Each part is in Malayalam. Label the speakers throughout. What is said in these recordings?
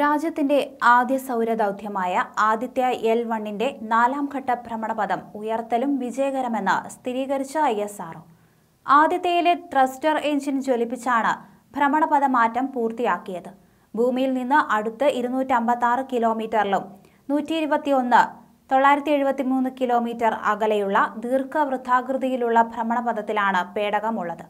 Speaker 1: രാജ്യത്തിന്റെ ആദ്യ സൗരദൗത്യമായ ആദിത്യ എൽ വണ്ണിന്റെ നാലാംഘട്ട ഭ്രമണപഥം ഉയർത്തലും വിജയകരമെന്ന് സ്ഥിരീകരിച്ച ഐ എസ് ആർഒ ആദിത്യയിലെ ത്രസ്റ്റർ എഞ്ചിൻ ജ്വലിപ്പിച്ചാണ് ഭ്രമണപഥമാറ്റം മാറ്റം പൂർത്തിയാക്കിയത് ഭൂമിയിൽ നിന്ന് അടുത്ത് ഇരുന്നൂറ്റമ്പത്തി കിലോമീറ്ററിലും നൂറ്റി ഇരുപത്തിയൊന്ന് തൊള്ളായിരത്തി എഴുപത്തി മൂന്ന് കിലോമീറ്റർ അകലെയുള്ള ദീർഘവൃത്താകൃതിയിലുള്ള ഭ്രമണപഥത്തിലാണ് പേടകമുള്ളത്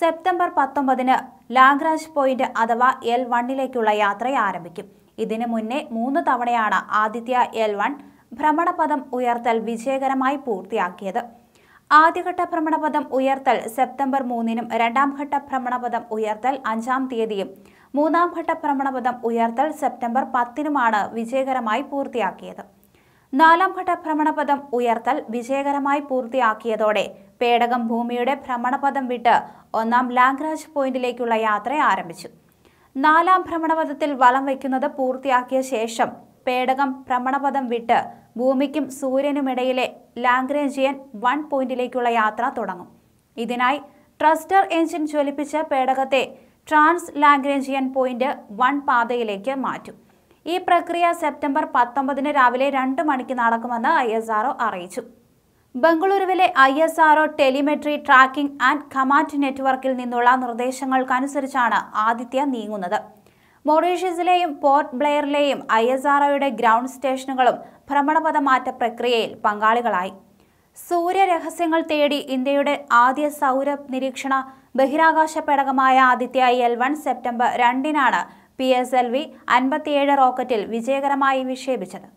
Speaker 1: സെപ്റ്റംബർ പത്തൊമ്പതിന് ലാഗ്രാജ് പോയിന്റ് അഥവാ എൽ വണ്ണിലേക്കുള്ള യാത്ര ആരംഭിക്കും ഇതിനു മുന്നേ മൂന്ന് തവണയാണ് ആദിത്യ എൽ വൺ ഭ്രമണപഥം ഉയർത്തൽ വിജയകരമായി പൂർത്തിയാക്കിയത് ആദ്യഘട്ട ഭ്രമണപഥം ഉയർത്തൽ സെപ്റ്റംബർ മൂന്നിനും രണ്ടാം ഘട്ട ഭ്രമണപഥം ഉയർത്തൽ അഞ്ചാം തീയതിയും മൂന്നാം ഘട്ട ഭ്രമണപഥം ഉയർത്തൽ സെപ്റ്റംബർ പത്തിനുമാണ് വിജയകരമായി പൂർത്തിയാക്കിയത് നാലാം ഘട്ട ഭ്രമണപഥം ഉയർത്തൽ വിജയകരമായി പൂർത്തിയാക്കിയതോടെ പേടകം ഭൂമിയുടെ ഭ്രമണപഥം വിട്ട് ഒന്നാം ലാംഗ്രാജ് പോയിന്റിലേക്കുള്ള യാത്ര ആരംഭിച്ചു നാലാം ഭ്രമണപഥത്തിൽ വളം വയ്ക്കുന്നത് പൂർത്തിയാക്കിയ ശേഷം പേടകം ഭ്രമണപഥം വിട്ട് ഭൂമിക്കും സൂര്യനുമിടയിലെ ലാംഗ്രേജിയൻ വൺ പോയിന്റിലേക്കുള്ള യാത്ര തുടങ്ങും ഇതിനായി ട്രസ്റ്റർ എഞ്ചിൻ ജ്വലിപ്പിച്ച് പേടകത്തെ ട്രാൻസ് ലാംഗ്രേജിയൻ പോയിന്റ് വൺ പാതയിലേക്ക് മാറ്റും ഈ പ്രക്രിയ സെപ്റ്റംബർ പത്തൊമ്പതിന് രാവിലെ രണ്ട് മണിക്ക് നടക്കുമെന്ന് ഐ അറിയിച്ചു ബംഗളൂരുവിലെ I S R O telemetry tracking and command നെറ്റ്വർക്കിൽ നിന്നുള്ള നിർദ്ദേശങ്ങൾക്കനുസരിച്ചാണ് ആദിത്യ നീങ്ങുന്നത് മൊറീഷ്യസിലെയും പോർട്ട് ബ്ലെയറിലെയും ഐ എസ് ആർഒയുടെ ഗ്രൗണ്ട് സ്റ്റേഷനുകളും ഭ്രമണപഥമാറ്റ പ്രക്രിയയിൽ പങ്കാളികളായി സൂര്യരഹസ്യങ്ങൾ തേടി ഇന്ത്യയുടെ ആദ്യ സൗര നിരീക്ഷണ ബഹിരാകാശ പേടകമായ ആദിത്യ എൽ വൺ സെപ്റ്റംബർ രണ്ടിനാണ് പി എസ് എൽ വി അൻപത്തിയേഴ് റോക്കറ്റിൽ വിജയകരമായി വിക്ഷേപിച്ചത്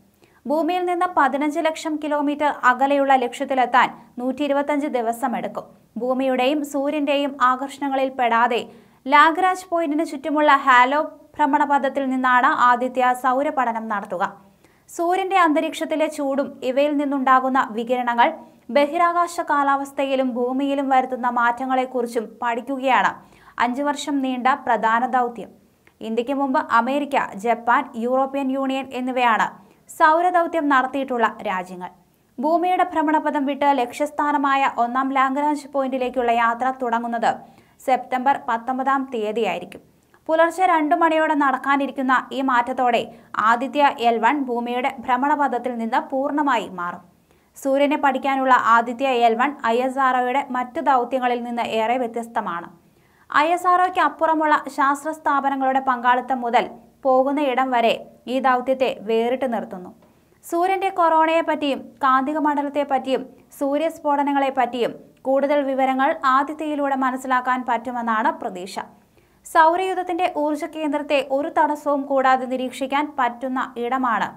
Speaker 1: ഭൂമിയിൽ നിന്ന് പതിനഞ്ച് ലക്ഷം കിലോമീറ്റർ അകലെയുള്ള ലക്ഷ്യത്തിലെത്താൻ നൂറ്റി ഇരുപത്തഞ്ച് ദിവസമെടുക്കും ഭൂമിയുടെയും സൂര്യന്റെയും ആകർഷണങ്ങളിൽ പെടാതെ ലാഗ്രാജ് പോയിന്റിന് ചുറ്റുമുള്ള ഹാലോ ഭ്രമണപഥത്തിൽ നിന്നാണ് ആദിത്യ സൗരപഠനം നടത്തുക സൂര്യന്റെ അന്തരീക്ഷത്തിലെ ചൂടും ഇവയിൽ നിന്നുണ്ടാകുന്ന വികിരണങ്ങൾ ബഹിരാകാശ കാലാവസ്ഥയിലും ഭൂമിയിലും വരുത്തുന്ന മാറ്റങ്ങളെക്കുറിച്ചും പഠിക്കുകയാണ് അഞ്ചു വർഷം നീണ്ട പ്രധാന ദൗത്യം ഇന്ത്യയ്ക്ക് മുമ്പ് അമേരിക്ക ജപ്പാൻ യൂറോപ്യൻ യൂണിയൻ എന്നിവയാണ് സൗരദൗത്യം നടത്തിയിട്ടുള്ള രാജ്യങ്ങൾ ഭൂമിയുടെ ഭ്രമണപഥം വിട്ട് ലക്ഷ്യസ്ഥാനമായ ഒന്നാം ലാംഗ്രാഞ്ച് പോയിന്റിലേക്കുള്ള യാത്ര തുടങ്ങുന്നത് സെപ്റ്റംബർ പത്തൊമ്പതാം തീയതിയായിരിക്കും പുലർച്ചെ രണ്ടു മണിയോടെ നടക്കാനിരിക്കുന്ന ഈ മാറ്റത്തോടെ ആദിത്യ എൽ വൺ ഭൂമിയുടെ ഭ്രമണപഥത്തിൽ നിന്ന് പൂർണ്ണമായി മാറും സൂര്യനെ പഠിക്കാനുള്ള Aditya L one I S ആർഒയുടെ മറ്റ് ദൗത്യങ്ങളിൽ നിന്ന് ഏറെ വ്യത്യസ്തമാണ് ഐ എസ് ആർഒയ്ക്ക് അപ്പുറമുള്ള ശാസ്ത്ര സ്ഥാപനങ്ങളുടെ പങ്കാളിത്തം മുതൽ പോകുന്ന ഇടം വരെ ഈ ദൗത്യത്തെ വേറിട്ട് നിർത്തുന്നു സൂര്യന്റെ കൊറോണയെ പറ്റിയും കാന്തിക മണ്ഡലത്തെ പറ്റിയും സൂര്യസ്ഫോടനങ്ങളെ പറ്റിയും കൂടുതൽ വിവരങ്ങൾ ആതിഥ്യയിലൂടെ മനസ്സിലാക്കാൻ പറ്റുമെന്നാണ് പ്രതീക്ഷ സൗരയുദ്ധത്തിന്റെ ഊർജ കേന്ദ്രത്തെ ഒരു തടസ്സവും കൂടാതെ നിരീക്ഷിക്കാൻ പറ്റുന്ന ഇടമാണ്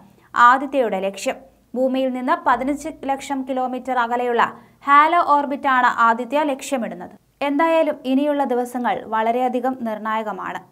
Speaker 1: ആദിത്യയുടെ ലക്ഷ്യം ഭൂമിയിൽ നിന്ന് പതിനഞ്ച് ലക്ഷം കിലോമീറ്റർ അകലെയുള്ള ഹാലോ ഓർബിറ്റാണ് ആദിത്യ ലക്ഷ്യമിടുന്നത് എന്തായാലും ഇനിയുള്ള ദിവസങ്ങൾ വളരെയധികം നിർണായകമാണ്